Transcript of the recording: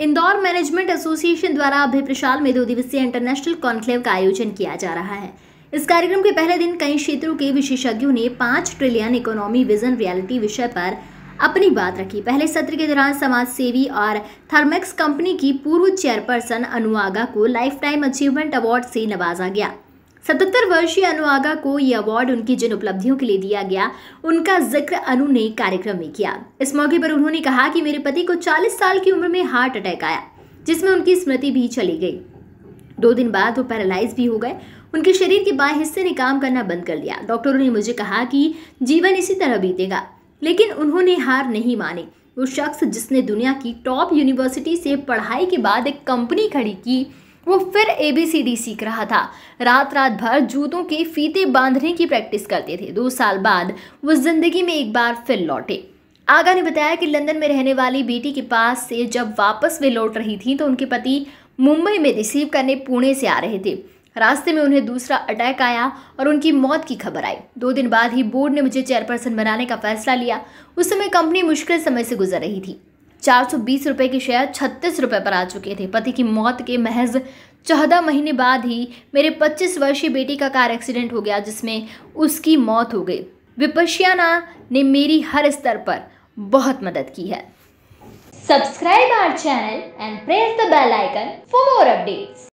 Indore management association द्वारा अभय प्रशाल में दो दिवसीय इंटरनेशनल कॉन्क्लेव का आयोजन किया जा रहा है इस कार्यक्रम के पहले दिन कई क्षेत्रों के विशेषज्ञों ने पांच ट्रिलियन इकोनॉमी विजन रियलिटी विषय पर अपनी बात रखी पहले सत्र के दौरान समाज सेवी और थर्मेक्स कंपनी की पूर्व चेयरपर्सन अनुआगा को लाइफ टाइम अचीवमेंट अवार्ड से नवाजा गया सतहत्तर वर्षीय अनुआगा को ये अवार्ड उनकी जिन उपलब्धियों के लिए दिया गया उनका जिक्र अनु ने कार्यक्रम में किया इस मौके पर उन्होंने कहा कि मेरे पति को 40 साल की उम्र में हार्ट अटैक आया जिसमें उनकी स्मृति भी चली गई दो दिन बाद वो पैरालाइज भी हो गए उनके शरीर के बाएं हिस्से ने काम करना बंद कर दिया डॉक्टरों ने मुझे कहा कि जीवन इसी तरह बीतेगा लेकिन उन्होंने हार नहीं माने वो शख्स जिसने दुनिया की टॉप यूनिवर्सिटी से पढ़ाई के बाद एक कंपनी खड़ी की वो फिर ए बी सी डी सीख रहा था रात रात भर जूतों के फीते बांधने की प्रैक्टिस करते थे दो साल बाद वो जिंदगी में एक बार फिर लौटे आगा ने बताया कि लंदन में रहने वाली बेटी के पास से जब वापस वे लौट रही थी तो उनके पति मुंबई में रिसीव करने पुणे से आ रहे थे रास्ते में उन्हें दूसरा अटैक आया और उनकी मौत की खबर आई दो दिन बाद ही बोर्ड ने मुझे चेयरपर्सन बनाने का फैसला लिया उस समय कंपनी मुश्किल समय से गुजर रही थी चार सौ बीस रुपये के शेयर छत्तीस रुपये पर आ चुके थे पति की मौत के महज चौदह महीने बाद ही मेरे पच्चीस वर्षीय बेटी का कार एक्सीडेंट हो गया जिसमें उसकी मौत हो गई विपश्याना ने मेरी हर स्तर पर बहुत मदद की है subscribe our channel and press the bell icon for more updates